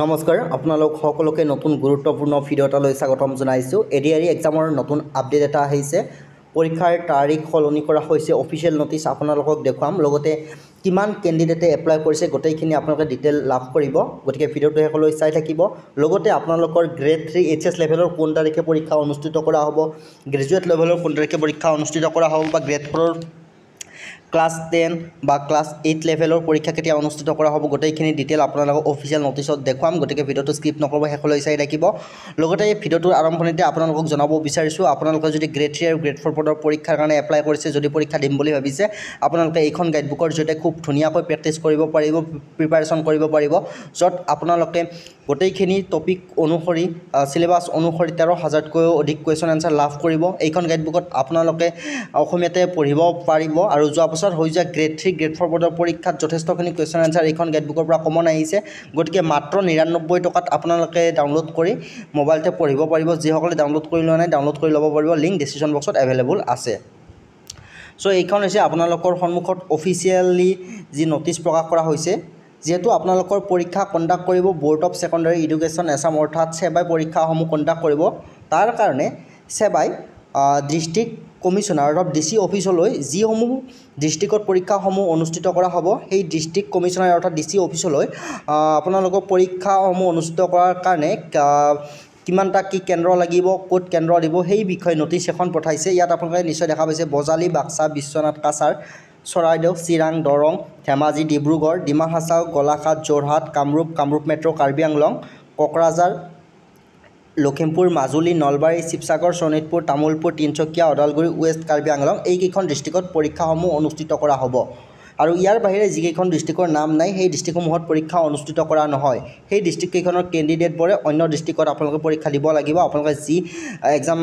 নমস্কাৰ আপোনালোক সকলোকে নতুন গুৰুত্বপূৰ্ণ ভিডিঅ' এটালৈ স্বাগতম জনাইছোঁ এ ডি আৰ ই এক্সামৰ নতুন আপডেট এটা আহিছে পৰীক্ষাৰ তাৰিখ সলনি কৰা হৈছে অফিচিয়েল নটিছ আপোনালোকক দেখুৱাম লগতে কিমান কেণ্ডিডেটে এপ্লাই কৰিছে গোটেইখিনি আপোনালোকে ডিটেইল লাভ কৰিব গতিকে ভিডিঅ'টো সকলোৱে চাই থাকিব লগতে আপোনালোকৰ গ্ৰেড থ্ৰী এইচ এছ লেভেলৰ কোন তাৰিখে পৰীক্ষা অনুষ্ঠিত কৰা হ'ব গ্ৰেজুৱেট লেভেলৰ কোন তাৰিখে পৰীক্ষা অনুষ্ঠিত কৰা হ'ব বা গ্ৰেড ফ'ৰৰ ক্লাছ টেন বা ক্লাছ এইট লেভেলৰ পৰীক্ষা কেতিয়া অনুষ্ঠিত কৰা হ'ব গোটেইখিনি ডিটেইল আপোনালোকক অফিচিয়েল নটিচত দেখুৱাম গতিকে ভিডিঅ'টো স্কিপ নকৰিব শেষলৈ চাই ৰাখিব লগতে এই ভিডিঅ'টোৰ আৰম্ভণিতে আপোনালোকক জনাব বিচাৰিছোঁ আপোনালোকে যদি গ্ৰেড থ্ৰী আৰু গ্ৰেড ফ'ৰ পদৰ পৰীক্ষাৰ কাৰণে এপ্লাই কৰিছে যদি পৰীক্ষা দিম বুলি ভাবিছে আপোনালোকে এইখন গাইডবুকৰ জৰিয়তে খুব ধুনীয়াকৈ প্ৰেক্টিচ কৰিব পাৰিব প্ৰিপাৰেশ্যন কৰিব পাৰিব য'ত আপোনালোকে গোটেইখিনি টপিক অনুসৰি চিলেবাছ অনুসৰি তেৰ হাজাৰতকৈও অধিক কুৱেশ্যন এনচাৰ লাভ কৰিব এইখন গাইডবুকত আপোনালোকে অসমীয়াতে পঢ়িব পাৰিব আৰু যোৱা বছৰত হৈ যোৱা গ্ৰেড থ্ৰী গ্ৰেড ফ'ৰ বৰ্ডৰ পৰীক্ষাত যথেষ্টখিনি কুৱেশ্যন আনচাৰ এইখন গাইডবুকৰ পৰা কমন আহিছে গতিকে মাত্ৰ নিৰান্নব্বৈ টকাত আপোনালোকে ডাউনলোড কৰি মোবাইলতে পঢ়িব পাৰিব যিসকলে ডাউনলোড কৰি লোৱা নাই ডাউনলোড কৰি ল'ব পাৰিব লিংক ডিচক্ৰিপশ্যন বক্সত এভেইলেবল আছে চ' এইখন হৈছে আপোনালোকৰ সন্মুখত অফিচিয়েলি যি নটিচ প্ৰকাশ কৰা হৈছে যিহেতু আপোনালোকৰ পৰীক্ষা কণ্ডাক্ট কৰিব board of secondary education Assam অৰ্থাৎ ছেবাই পৰীক্ষাসমূহ কণ্ডাক্ট কৰিব তাৰ কাৰণে ছেবাই ডিষ্ট্ৰিক্ট কমিশনাৰ অৰ্থাৎ ডি চি অফিচলৈ যিসমূহ ডিষ্ট্ৰিক্টত পৰীক্ষাসমূহ অনুষ্ঠিত কৰা হ'ব সেই ডিষ্ট্ৰিক্ট কমিশনাৰ অৰ্থাৎ ডি চি অফিচলৈ আপোনালোকৰ পৰীক্ষাসমূহ অনুষ্ঠিত কৰাৰ কাৰণে কিমানটা কি কেন্দ্ৰ লাগিব ক'ত কেন্দ্ৰ দিব সেই বিষয়ে নটিচ এখন পঠাইছে ইয়াত আপোনালোকে নিশ্চয় দেখা পাইছে বজালী বাক্সা বিশ্বনাথ কাছাৰ চৰাইদেউ চিৰাং দৰং ধেমাজি ডিব্ৰুগড় ডিমা হাছাও গোলাঘাট যোৰহাট কামৰূপ কামৰূপ মেট্ৰ' কাৰ্বি আংলং কোকৰাঝাৰ লখিমপুৰ মাজুলী নলবাৰী শিৱসাগৰ শোণিতপুৰ তামোলপুৰ তিনিচুকীয়া ওদালগুৰি ৱেষ্ট কাৰ্বি আংলং এইকেইখন ডিষ্ট্ৰিক্টত পৰীক্ষাসমূহ অনুষ্ঠিত কৰা হ'ব আৰু ইয়াৰ বাহিৰে যিকেইখন ডিষ্ট্ৰিক্টৰ নাম নাই সেই ডিষ্ট্ৰিক্টসমূহত পৰীক্ষা অনুষ্ঠিত কৰা নহয় সেই ডিষ্ট্ৰিক্টকেইখনৰ কেণ্ডিডেটবোৰে অন্য ডিষ্ট্ৰিক্টত আপোনালোকে পৰীক্ষা দিব লাগিব আপোনালোকে যি এক্সাম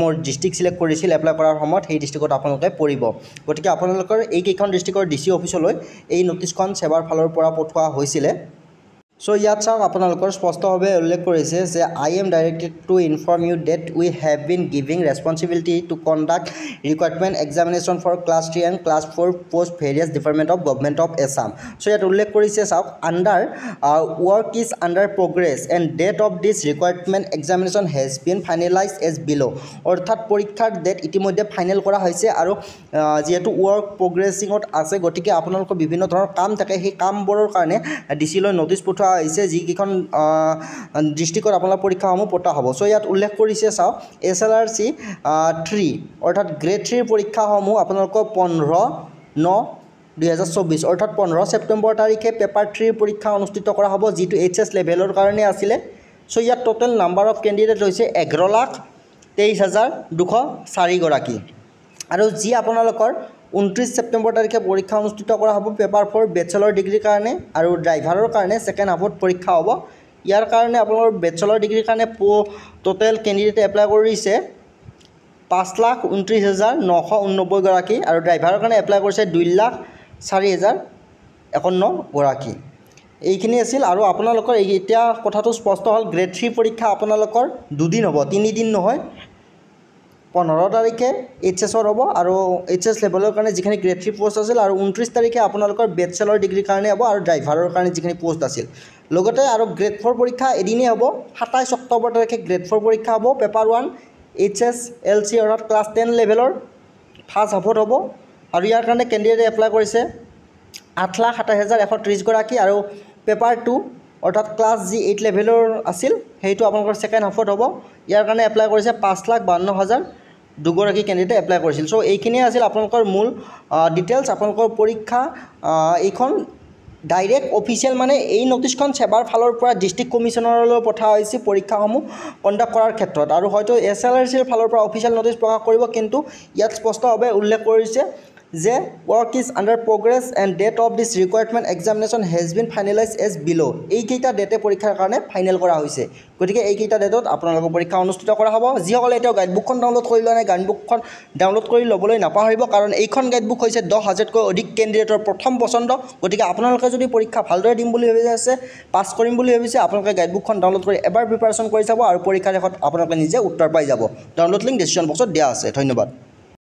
মোৰ ডিষ্ট্ৰিক্ট চিলেক্ট কৰিছিল এপ্লাই কৰাৰ সময়ত সেই ডিষ্ট্ৰিক্টত আপোনালোকে পৰিব গতিকে আপোনালোকৰ এইকেইখন ডিষ্ট্ৰিক্টৰ ডি চি অফিচলৈ এই নটিছখন ছেবাৰ ফালৰ পৰা পঠোৱা হৈছিলে চ' ইয়াত চাওক আপোনালোকৰ স্পষ্টভাৱে উল্লেখ কৰিছে যে I am directed to inform you that we have been giving responsibility to conduct recruitment examination for class three and class four post various department of government of Assam চ' ইয়াত উল্লেখ কৰিছে চাওক under work is under progress and date of this recruitment examination has been finalize as below' অৰ্থাৎ পৰীক্ষাৰ date ইতিমধ্যে final কৰা হৈছে আৰু যিহেতু ৱৰ্ক প্ৰগ্ৰেছিঙত আছে গতিকে আপোনালোকৰ বিভিন্ন ধৰণৰ কাম থাকে সেই কামবোৰৰ কাৰণে ডি চিলৈ নটিছ পঠোৱা পৰা আহিছে যিকেইখন ডিষ্ট্ৰিক্টত আপোনালোকৰ পৰীক্ষাসমূহ পতা হ'ব চ' ইয়াত উল্লেখ কৰিছে চাওক S L R C three অৰ্থাৎ গ্ৰেড থ্ৰীৰ পৰীক্ষাসমূহ আপোনালোকৰ পোন্ধৰ ন দুহেজাৰ চৌবিছ অৰ্থাৎ পোন্ধৰ ছেপ্টেম্বৰ তাৰিখে পেপাৰ থ্ৰীৰ পৰীক্ষা অনুষ্ঠিত কৰা হ'ব যিটো এইচ এছ লেভেলৰ কাৰণে আছিলে চ' ইয়াত ট'টেল নাম্বাৰ অফ কেণ্ডিডেট হৈছে এঘাৰ লাখ তেইছ হাজাৰ দুশ চাৰিগৰাকী আৰু যি আপোনালোকৰ ঊনত্ৰিছ ছেপ্টেম্বৰ তাৰিখে পৰীক্ষা অনুষ্ঠিত কৰা হ'ব পেপাৰ ফ'ৰ বেচেলৰ ডিগ্ৰীৰ কাৰণে আৰু ড্ৰাইভাৰৰ কাৰণে ছেকেণ্ড হাফত পৰীক্ষা হ'ব ইয়াৰ কাৰণে আপোনালোকৰ বেচেলৰ ডিগ্ৰীৰ কাৰণে প ট'টেল কেণ্ডিডেটে এপ্লাই কৰিছে পাঁচ লাখ ঊনত্ৰিছ হেজাৰ নশ ঊনব্বৈগৰাকী আৰু ড্ৰাইভাৰৰ কাৰণে এপ্লাই কৰিছে দুই লাখ চাৰি হেজাৰ একৱন্নগৰাকী এইখিনি আছিল আৰু আপোনালোকৰ এই এতিয়া কথাটো স্পষ্ট হ'ল গ্ৰেড থ্ৰী পৰীক্ষা আপোনালোকৰ দুদিন হ'ব তিনিদিন নহয় পোন্ধৰ তাৰিখে এইচ এছৰ হ'ব আৰু এইচ এছ লেভেলৰ কাৰণে যিখিনি গ্ৰেডশ্বিপ পোষ্ট আছিল আৰু ঊনত্ৰিছ তাৰিখে আপোনালোকৰ বেচেলৰ ডিগ্ৰীৰ কাৰণে হ'ব আৰু ড্ৰাইভাৰৰ কাৰণে যিখিনি পোষ্ট আছিল লগতে আৰু গ্ৰেড ফ'ৰ পৰীক্ষা এদিনেই হ'ব সাতাইছ অক্টোবৰ তাৰিখে গ্ৰেড ফ'ৰ পৰীক্ষা হ'ব paper one H S L C অৰ্থাৎ ক্লাছ টেন লেভেলৰ ফাৰ্ষ্ট হাফত হ'ব আৰু ইয়াৰ কাৰণে কেণ্ডিডেটে এপ্লাই কৰিছে আঠ লাখ সাতাইছ হাজাৰ এশ ত্ৰিছগৰাকী আৰু পেপাৰ টু অৰ্থাৎ ক্লাছ যি এইট লেভেলৰ আছিল সেইটো আপোনালোকৰ ছেকেণ্ড হাফত হ'ব ইয়াৰ কাৰণে এপ্লাই কৰিছে পাঁচ লাখ বাৱন্ন হাজাৰ দুগৰাকী কেণ্ডিডেট এপ্লাই কৰিছিল চ' এইখিনিয়ে আছিল আপোনালোকৰ মূল ডিটেইলছ আপোনালোকৰ পৰীক্ষা এইখন ডাইৰেক্ট অফিচিয়েল মানে এই ন'টিছখন চেবাৰ ফালৰ পৰা ডিষ্ট্ৰিক্ট কমিশ্যনাৰলৈ পঠা হৈছে পৰীক্ষাসমূহ কণ্ডাক্ট কৰাৰ ক্ষেত্ৰত আৰু হয়তো এছ এল আৰ চিৰ ফালৰ পৰা অফিচিয়েল ন'টিছ প্ৰকাশ কৰিব কিন্তু ইয়াত স্পষ্টভাৱে উল্লেখ কৰিছে যে work is under progress and date of this recruitment examination has been finalize as below' এইকেইটা ডেটে পৰীক্ষাৰ কাৰণে ফাইনেল কৰা হৈছে গতিকে এইকেইটা ডেটত আপোনালোকৰ পৰীক্ষা অনুষ্ঠিত কৰা হ'ব যিসকলে এতিয়াও গাইডবুকখন ডাউনলোড কৰি লোৱা নাই গাইডবুকখন ডাউনলোড কৰি ল'বলৈ নাপাহৰিব কাৰণ এইখন গাইডবুক হৈছে দহ হাজাৰতকৈ অধিক কেণ্ডিডেটৰ প্ৰথম পচন্দ গতিকে আপোনালোকে যদি পৰীক্ষা ভালদৰে দিম বুলি ভাবি আছে পাছ কৰিম বুলি ভাবিছে আপোনালোকে গাইডবুকখন ডাউনলোড কৰি এবাৰ প্ৰিপাৰেশ্যন কৰি চাব আৰু পৰীক্ষাৰ দেশত আপোনালোকে নিজে উত্তৰ পাই যাব ডাউনলোড লিংক ডিচিশ্যন বক্সত দিয়া আছে ধন্যবাদ